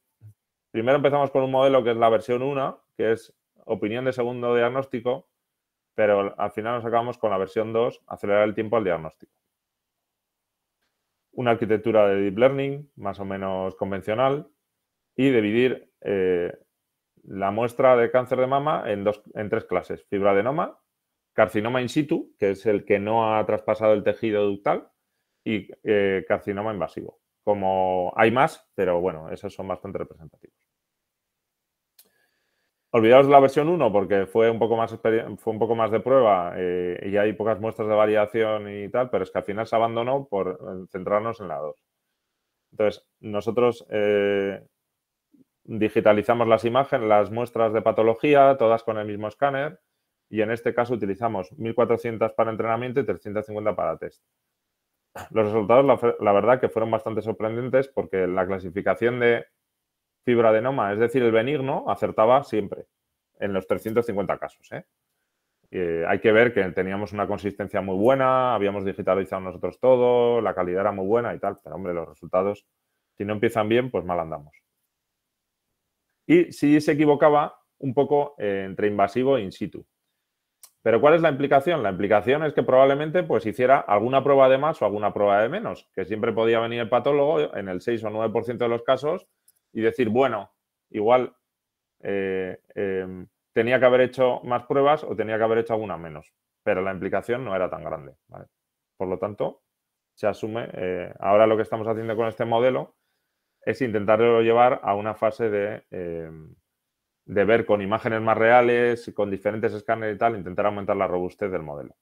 primero empezamos con un modelo que es la versión 1, que es opinión de segundo diagnóstico, pero al final nos acabamos con la versión 2, acelerar el tiempo al diagnóstico. Una arquitectura de Deep Learning, más o menos convencional, y dividir eh, la muestra de cáncer de mama en, dos, en tres clases. Fibroadenoma, carcinoma in situ, que es el que no ha traspasado el tejido ductal, y eh, carcinoma invasivo. Como hay más, pero bueno, esos son bastante representativos. Olvidaos de la versión 1 porque fue un poco más, fue un poco más de prueba eh, y hay pocas muestras de variación y tal, pero es que al final se abandonó por eh, centrarnos en la 2. Entonces, nosotros eh, digitalizamos las imágenes, las muestras de patología, todas con el mismo escáner, y en este caso utilizamos 1400 para entrenamiento y 350 para test. Los resultados, la, verdad, que fueron bastante sorprendentes porque la clasificación de ...fibra de Noma, es decir, el benigno, acertaba siempre en los 350 casos. ¿eh? Eh, hay que ver que teníamos una consistencia muy buena, habíamos digitalizado nosotros todo, la calidad era muy buena y tal, pero hombre, los resultados, si no empiezan bien, pues mal andamos. Y si se equivocaba un poco eh, entre invasivo e in situ. Pero ¿cuál es la implicación? La implicación es que probablemente pues hiciera alguna prueba de más o alguna prueba de menos, que siempre podía venir el patólogo en el 6 o 9% de los casos y decir, bueno, igual eh, em, tenía que haber hecho más pruebas o tenía que haber hecho alguna menos, pero la implicación no era tan grande. Por lo tanto, se asume, eh, ahora lo que estamos haciendo con este modelo es intentarlo llevar a una fase de, em, de ver con imágenes más reales, con diferentes escáneres y tal, intentar aumentar la robustez del modelo.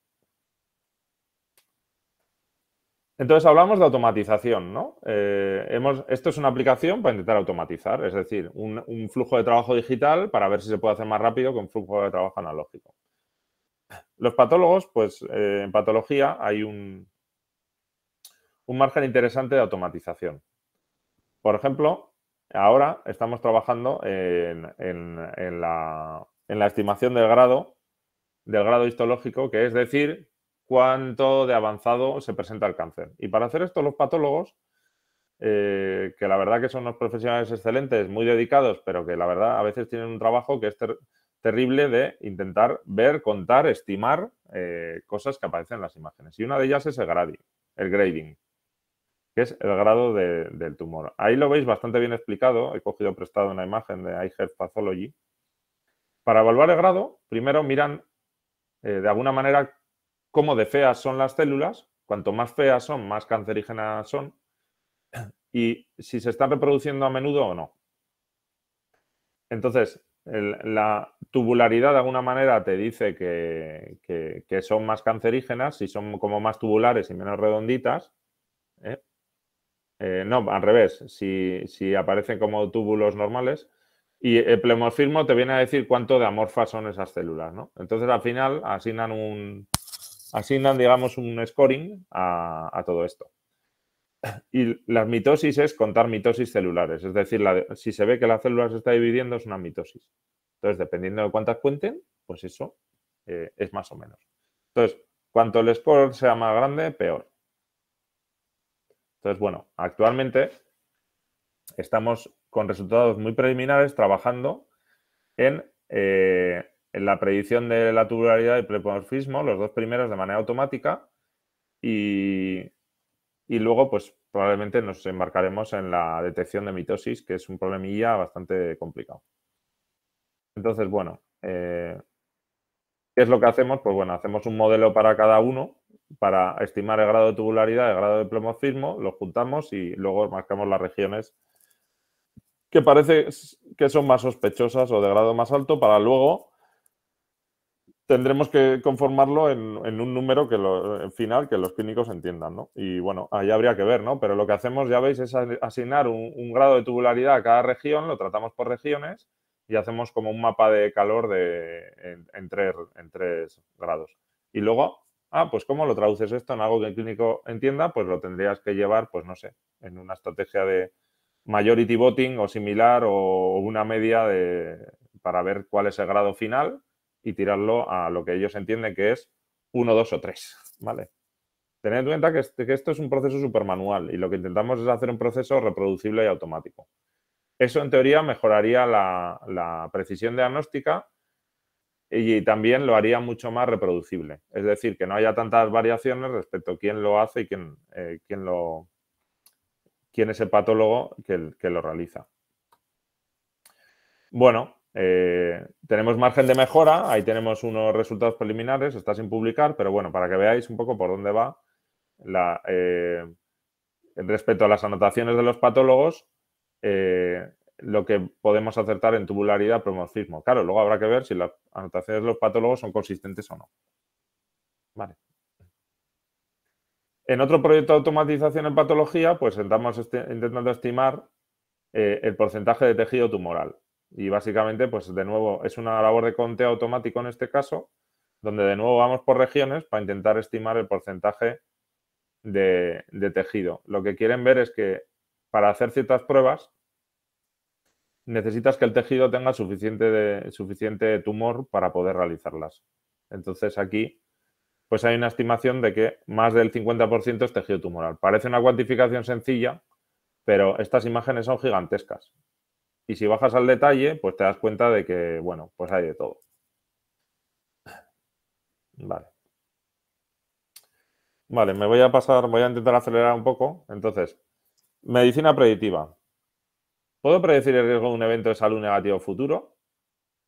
Entonces hablamos de automatización, ¿no? Eh, hemos, esto es una aplicación para intentar automatizar, es decir, un, flujo de trabajo digital para ver si se puede hacer más rápido que un flujo de trabajo analógico. Los patólogos, pues eh, en patología hay un, un margen interesante de automatización. Por ejemplo, ahora estamos trabajando en, la, en la estimación del grado, del grado histológico, que es decir, cuánto de avanzado se presenta el cáncer. Y para hacer esto, los patólogos, eh, que la verdad que son unos profesionales excelentes, muy dedicados, pero que la verdad a veces tienen un trabajo que es terrible de intentar ver, contar, estimar eh, cosas que aparecen en las imágenes. Y una de ellas es el grading, el grading que es el grado del tumor. Ahí lo veis bastante bien explicado, he cogido prestado una imagen de iHealth Pathology. Para evaluar el grado, primero miran eh, de alguna manera cómo de feas son las células, cuanto más feas son, más cancerígenas son, y si se están reproduciendo a menudo o no. Entonces, la tubularidad de alguna manera te dice que, son más cancerígenas, si son como más tubulares y menos redonditas. ¿eh? Eh, no, al revés, si, aparecen como túbulos normales. Y el plemorfismo te viene a decir cuánto de amorfas son esas células, Entonces, al final, asignan un, asignan, digamos, un scoring a, todo esto. Y las mitosis es contar mitosis celulares, es decir, si se ve que la célula se está dividiendo es una mitosis. Entonces, dependiendo de cuántas cuenten, pues eso eh, es más o menos. Entonces, cuanto el score sea más grande, peor. Entonces, bueno, actualmente estamos con resultados muy preliminares trabajando en eh, en la predicción de la tubularidad y pleomorfismo los dos primeros de manera automática y, y luego pues probablemente nos embarcaremos en la detección de mitosis, que es un problemilla bastante complicado. Entonces, bueno, eh, ¿qué es lo que hacemos? Pues bueno, hacemos un modelo para cada uno para estimar el grado de tubularidad, el grado de pleomorfismo lo juntamos y luego marcamos las regiones que parece que son más sospechosas o de grado más alto para luego tendremos que conformarlo en, un número que lo, final que los clínicos entiendan, ¿no? Y bueno, ahí habría que ver, ¿no? Pero lo que hacemos, ya veis, es asignar un, grado de tubularidad a cada región, lo tratamos por regiones y hacemos como un mapa de calor de, en, tres, grados. Y luego, ah, pues ¿cómo lo traduces esto en algo que el clínico entienda? Pues lo tendrías que llevar, pues no sé, en una estrategia de majority voting o similar o una media de, para ver cuál es el grado final y tirarlo a lo que ellos entienden que es uno, dos o tres, ¿vale? Tened en cuenta este, que, esto es un proceso súper manual y lo que intentamos es hacer un proceso reproducible y automático. Eso en teoría mejoraría la, precisión diagnóstica y también lo haría mucho más reproducible. Es decir, que no haya tantas variaciones respecto a quién lo hace y quién, eh, quién, lo, quién es el patólogo que, que lo realiza. Bueno, eh, tenemos margen de mejora, ahí tenemos unos resultados preliminares, está sin publicar, pero bueno, para que veáis un poco por dónde va eh, respecto a las anotaciones de los patólogos, eh, lo que podemos acertar en tubularidad promorfismo. Claro, luego habrá que ver si las anotaciones de los patólogos son consistentes o no. En otro proyecto de automatización en patología, pues estamos intentando estimar el porcentaje de tejido tumoral. Y básicamente, pues de nuevo, es una labor de conteo automático en este caso, donde de nuevo vamos por regiones para intentar estimar el porcentaje de, tejido. Lo que quieren ver es que para hacer ciertas pruebas necesitas que el tejido tenga suficiente, suficiente tumor para poder realizarlas. Entonces aquí pues hay una estimación de que más del 50% es tejido tumoral. Parece una cuantificación sencilla, pero estas imágenes son gigantescas. Y si bajas al detalle, pues te das cuenta de que, bueno, pues hay de todo. Vale. Vale, me voy a pasar, voy a intentar acelerar un poco. Entonces, medicina predictiva. ¿Puedo predecir el riesgo de un evento de salud negativo futuro?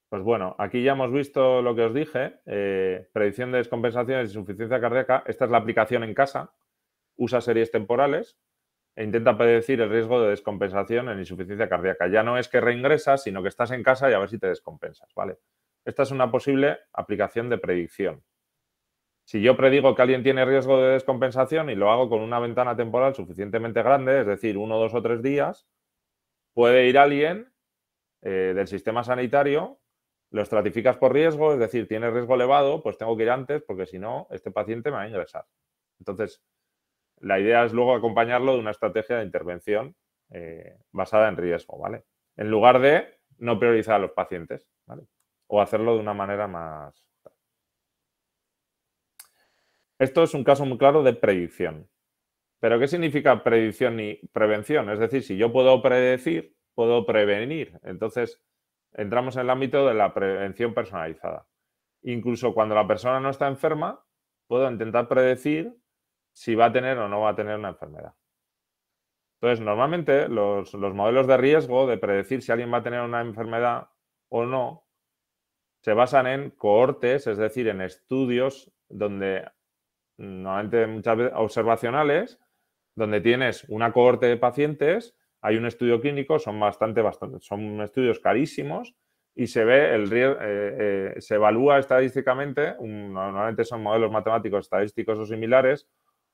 Pues bueno, aquí ya hemos visto lo que os dije, eh, predicción de descompensaciones y insuficiencia cardíaca. Esta es la aplicación en casa, usa series temporales, e intenta predecir el riesgo de descompensación en insuficiencia cardíaca. Ya no es que reingresas, sino que estás en casa y a ver si te descompensas, ¿vale? Esta es una posible aplicación de predicción. Si yo predigo que alguien tiene riesgo de descompensación y lo hago con una ventana temporal suficientemente grande, es decir, uno, dos o tres días, puede ir alguien eh, del sistema sanitario, lo estratificas por riesgo, es decir, tiene riesgo elevado, pues tengo que ir antes porque si no, este paciente me va a ingresar. Entonces, la idea es luego acompañarlo de una estrategia de intervención eh, basada en riesgo, ¿vale? En lugar de no priorizar a los pacientes, ¿vale? O hacerlo de una manera más... Esto es un caso muy claro de predicción. ¿Pero qué significa predicción y prevención? Es decir, si yo puedo predecir, puedo prevenir. Entonces, entramos en el ámbito de la prevención personalizada. Incluso cuando la persona no está enferma, puedo intentar predecir si va a tener o no va a tener una enfermedad. Entonces, normalmente los, modelos de riesgo de predecir si alguien va a tener una enfermedad o no se basan en cohortes, es decir, en estudios donde normalmente muchas veces observacionales, donde tienes una cohorte de pacientes, hay un estudio clínico, son bastante, bastante son estudios carísimos y se ve el eh, eh, se evalúa estadísticamente, normalmente son modelos matemáticos, estadísticos o similares,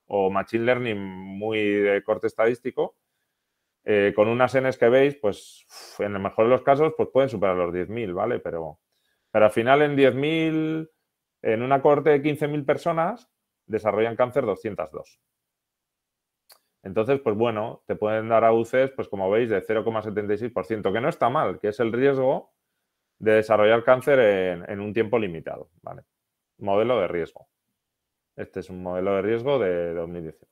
o Machine Learning muy de corte estadístico, eh, con unas Ns que veis, pues en el mejor de los casos, pues pueden superar los 10.000, ¿vale? Pero, pero al final en 10.000, en una corte de 15.000 personas, desarrollan cáncer 202. Entonces, pues bueno, te pueden dar AUCs, pues como veis, de 0,76%, que no está mal, que es el riesgo de desarrollar cáncer en un tiempo limitado, ¿vale? Modelo de riesgo. Este es un modelo de riesgo de 2019.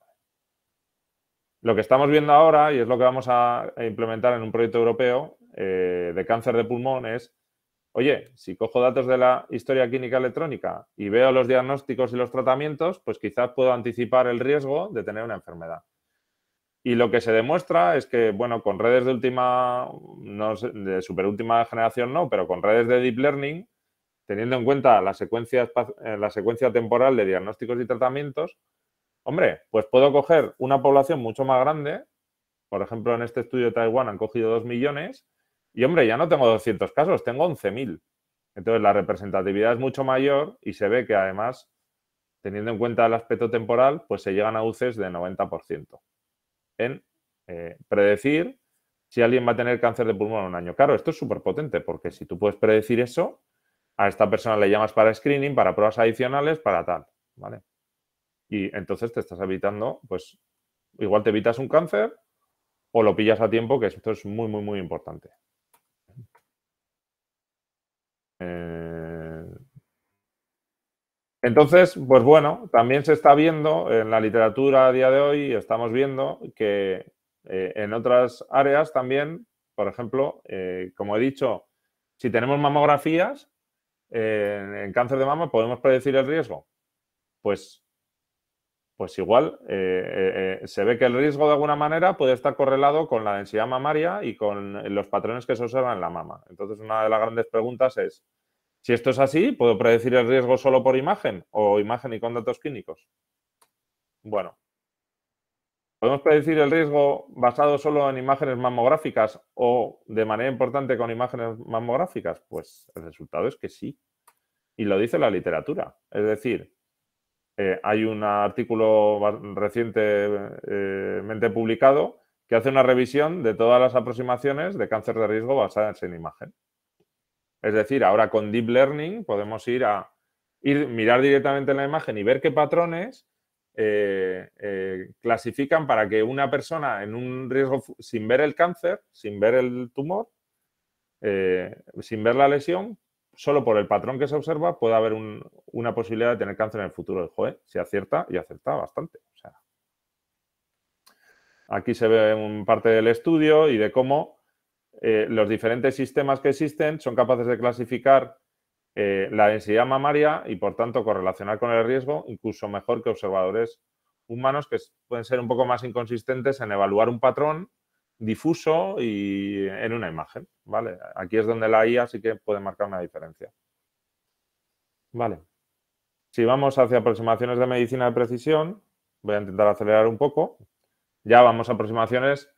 Lo que estamos viendo ahora, y es lo que vamos a implementar en un proyecto europeo eh, de cáncer de pulmón, es, oye, si cojo datos de la historia clínica electrónica y veo los diagnósticos y los tratamientos, pues quizás puedo anticipar el riesgo de tener una enfermedad. Y lo que se demuestra es que, bueno, con redes de última, no de superúltima generación no, pero con redes de deep learning, teniendo en cuenta eh, la secuencia, temporal de diagnósticos y tratamientos, hombre, pues puedo coger una población mucho más grande, por ejemplo, en este estudio de Taiwán han cogido 2 millones, y hombre, ya no tengo 200 casos, tengo 11.000. Entonces la representatividad es mucho mayor y se ve que además, teniendo en cuenta el aspecto temporal, pues se llegan a UCEs de 90% en eh, predecir si alguien va a tener cáncer de pulmón en un año. Claro, esto es súper potente porque si tú puedes predecir eso, a esta persona le llamas para screening, para pruebas adicionales, para tal, ¿vale? Y entonces te estás evitando, pues igual te evitas un cáncer o lo pillas a tiempo, que esto es muy, muy, muy importante. Eh, entonces, pues bueno, también se está viendo en la literatura a día de hoy, estamos viendo que eh, en otras áreas también, por ejemplo, eh, como he dicho, si tenemos mamografías, en cáncer de mama podemos predecir el riesgo? Pues, pues igual eh, eh, eh, se ve que el riesgo de alguna manera puede estar correlado con la densidad mamaria y con los patrones que se observan en la mama. Entonces, una de las grandes preguntas es, si esto es así, ¿puedo predecir el riesgo solo por imagen o imagen y con datos clínicos? Bueno, ¿Podemos predecir el riesgo basado solo en imágenes mamográficas o de manera importante con imágenes mamográficas? Pues el resultado es que sí y lo dice la literatura. Es decir, eh, hay un artículo recientemente eh, publicado que hace una revisión de todas las aproximaciones de cáncer de riesgo basadas en imagen. Es decir, ahora con Deep Learning podemos ir a ir, mirar directamente en la imagen y ver qué patrones eh, clasifican para que una persona en un riesgo, sin ver el cáncer, sin ver el tumor, sin ver la lesión, solo por el patrón que se observa puede haber una posibilidad de tener cáncer en el futuro. del joe. si acierta, y acierta bastante. aquí se ve un parte del estudio y de cómo eh, los diferentes sistemas que existen son capaces de clasificar eh, la densidad mamaria y por tanto correlacionar con el riesgo incluso mejor que observadores humanos que pueden ser un poco más inconsistentes en evaluar un patrón difuso y en una imagen, ¿vale? Aquí es donde la IA sí que puede marcar una diferencia. Vale. Si vamos hacia aproximaciones de medicina de precisión, voy a intentar acelerar un poco. Ya vamos a aproximaciones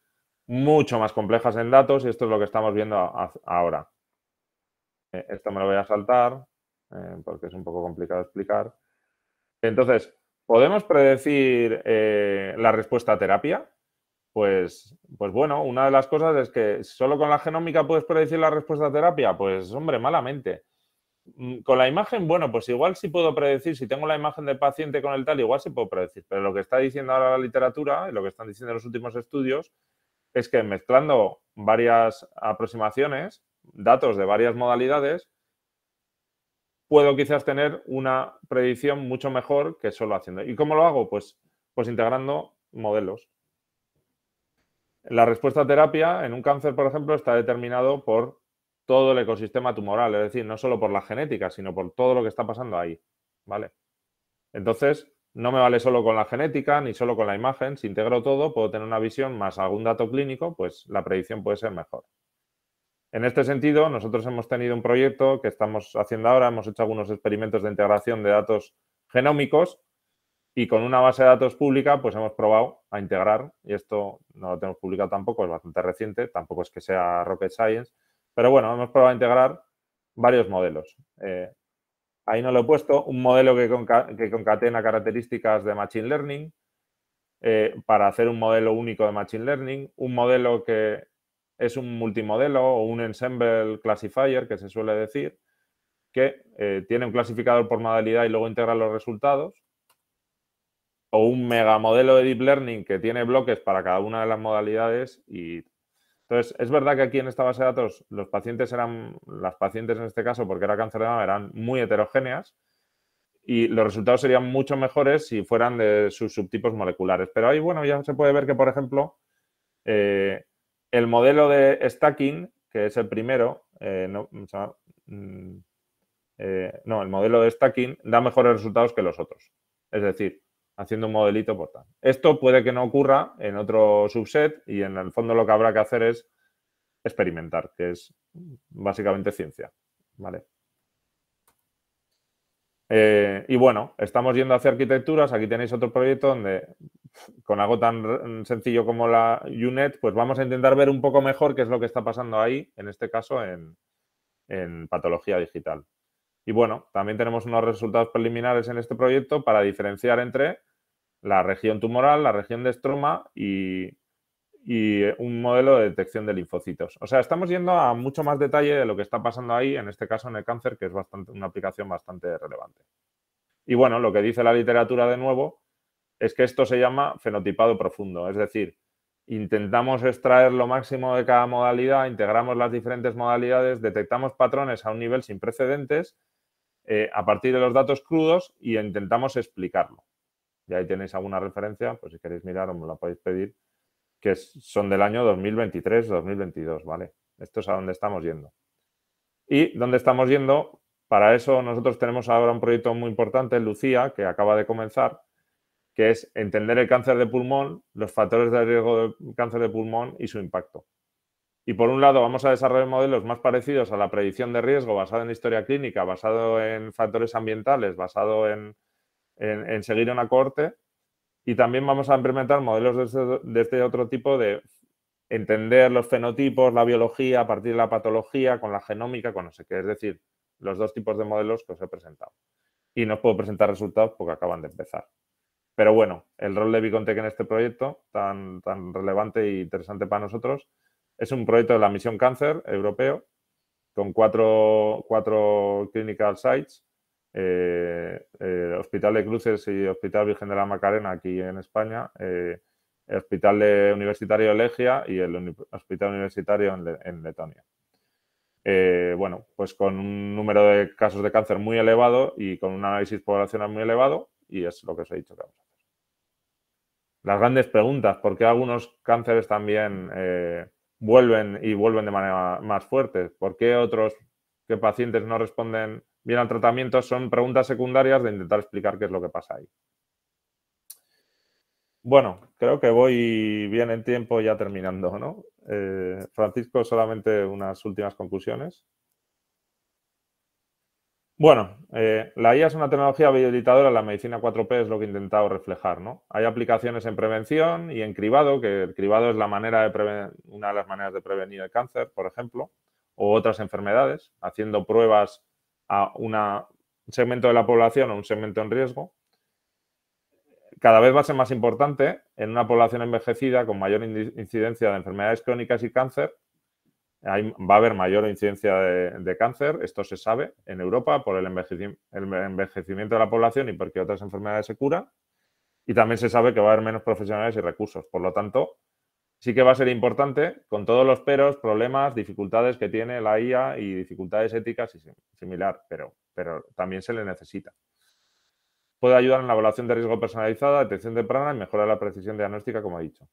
mucho más complejas en datos y esto es lo que estamos viendo ahora. Eh, esto me lo voy a saltar eh, porque es un poco complicado explicar. Entonces, ¿podemos predecir eh, la respuesta a terapia? Pues, pues bueno, una de las cosas es que solo con la genómica puedes predecir la respuesta a terapia. Pues hombre, malamente. Mm, con la imagen, bueno, pues igual sí puedo predecir, si tengo la imagen del paciente con el tal, igual sí puedo predecir. Pero lo que está diciendo ahora la literatura y lo que están diciendo los últimos estudios es que mezclando varias aproximaciones, datos de varias modalidades, puedo quizás tener una predicción mucho mejor que solo haciendo. ¿Y cómo lo hago? Pues, pues integrando modelos. La respuesta a terapia en un cáncer, por ejemplo, está determinado por todo el ecosistema tumoral, es decir, no solo por la genética, sino por todo lo que está pasando ahí, ¿vale? Entonces, no me vale solo con la genética ni solo con la imagen, si integro todo, puedo tener una visión más algún dato clínico, pues la predicción puede ser mejor. En este sentido, nosotros hemos tenido un proyecto que estamos haciendo ahora, hemos hecho algunos experimentos de integración de datos genómicos y con una base de datos pública, pues hemos probado a integrar, y esto no lo tenemos publicado tampoco, es bastante reciente, tampoco es que sea rocket science, pero bueno, hemos probado a integrar varios modelos. Eh, ahí no lo he puesto, un modelo que, concatena características de Machine Learning eh, para hacer un modelo único de Machine Learning, un modelo que es un multimodelo o un ensemble classifier, que se suele decir, que eh, tiene un clasificador por modalidad y luego integra los resultados o un mega modelo de deep learning que tiene bloques para cada una de las modalidades y entonces es verdad que aquí en esta base de datos los pacientes eran las pacientes en este caso porque era cáncer de mama eran muy heterogéneas y los resultados serían mucho mejores si fueran de sus subtipos moleculares pero ahí bueno ya se puede ver que por ejemplo eh, el modelo de stacking que es el primero eh, no, mm, eh, no el modelo de stacking da mejores resultados que los otros es decir haciendo un modelito por tal. Esto puede que no ocurra en otro subset y en el fondo lo que habrá que hacer es experimentar, que es básicamente ciencia. ¿Vale? Eh, y bueno, estamos yendo hacia arquitecturas. Aquí tenéis otro proyecto donde con algo tan sencillo como la UNET, pues vamos a intentar ver un poco mejor qué es lo que está pasando ahí, en este caso en, en patología digital. Y bueno, también tenemos unos resultados preliminares en este proyecto para diferenciar entre la región tumoral, la región de estroma y, un modelo de detección de linfocitos. O sea, estamos yendo a mucho más detalle de lo que está pasando ahí, en este caso en el cáncer, que es bastante, una aplicación bastante relevante. Y bueno, lo que dice la literatura de nuevo es que esto se llama fenotipado profundo, es decir, intentamos extraer lo máximo de cada modalidad, integramos las diferentes modalidades, detectamos patrones a un nivel sin precedentes eh, a partir de los datos crudos y intentamos explicarlo. Y ahí tenéis alguna referencia, pues si queréis mirar, me la podéis pedir, que son del año 2023-2022, ¿vale? Esto es a dónde estamos yendo. Y dónde estamos yendo, para eso nosotros tenemos ahora un proyecto muy importante, Lucía, que acaba de comenzar, que es entender el cáncer de pulmón, los factores de riesgo del cáncer de pulmón y su impacto. Y por un lado vamos a desarrollar modelos más parecidos a la predicción de riesgo basado en historia clínica, basado en factores ambientales, basado en en, seguir una corte y también vamos a implementar modelos este, de este, otro tipo de entender los fenotipos, la biología, a partir de la patología, con la genómica, con no sé qué. Es decir, los dos tipos de modelos que os he presentado. Y no os puedo presentar resultados porque acaban de empezar. Pero bueno, el rol de vicontec en este proyecto, tan, tan relevante e interesante para nosotros, es un proyecto de la Misión Cáncer europeo, con cuatro, cuatro clinical sites, eh, eh, Hospital de Cruces y Hospital Virgen de la Macarena aquí en España, eh, Hospital Universitario Legia y el Hospital Universitario en, Letonia. bueno, pues con un número de casos de cáncer muy elevado y con un análisis poblacional muy elevado, y es lo que os he dicho que vamos a hacer. Las grandes preguntas, ¿por qué algunos cánceres también vuelven y vuelven de manera más fuerte? ¿Por qué otros que pacientes no responden bien al tratamiento son preguntas secundarias de intentar explicar qué es lo que pasa ahí. Bueno, creo que voy bien en tiempo ya terminando, ¿no? Eh, Francisco, solamente unas últimas conclusiones. Bueno, eh, la IA es una tecnología habilitadora, la medicina 4P es lo que he intentado reflejar, ¿no? Hay aplicaciones en prevención y en cribado, que el cribado es la manera de una de las maneras de prevenir el cáncer, por ejemplo, o otras enfermedades, haciendo pruebas a un segmento de la población o un segmento en riesgo, cada vez va a ser más importante en una población envejecida con mayor incidencia de enfermedades crónicas y cáncer. va a haber mayor incidencia de, cáncer, esto se sabe en Europa por el envejecimiento de la población y porque otras enfermedades se curan. Y también se sabe que va a haber menos profesionales y recursos. Por lo tanto, sí que va a ser importante con todos los peros, problemas, dificultades que tiene la IA y dificultades éticas y similar, pero, pero también se le necesita. Puede ayudar en la evaluación de riesgo personalizada, detección temprana y mejora la precisión diagnóstica, como he dicho.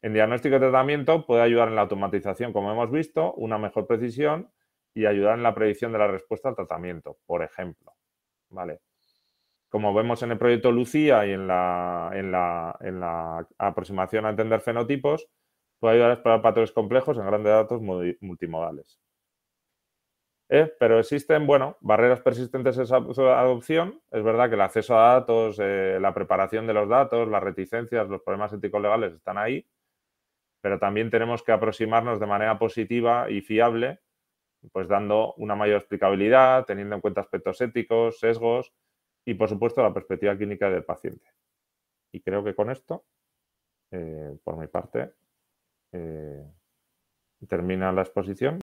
En diagnóstico y tratamiento puede ayudar en la automatización, como hemos visto, una mejor precisión y ayudar en la predicción de la respuesta al tratamiento, por ejemplo. ¿Vale? como vemos en el proyecto Lucía y en la, aproximación a entender fenotipos, puede ayudar a explorar patrones complejos en grandes datos multimodales. ¿Eh? pero existen, bueno, barreras persistentes en esa adopción. Es verdad que el acceso a datos, eh, la preparación de los datos, las reticencias, los problemas éticos legales están ahí, pero también tenemos que aproximarnos de manera positiva y fiable, pues dando una mayor explicabilidad, teniendo en cuenta aspectos éticos, sesgos, y, por supuesto, la perspectiva clínica del paciente. Y creo que con esto, eh, por mi parte, eh, termina la exposición.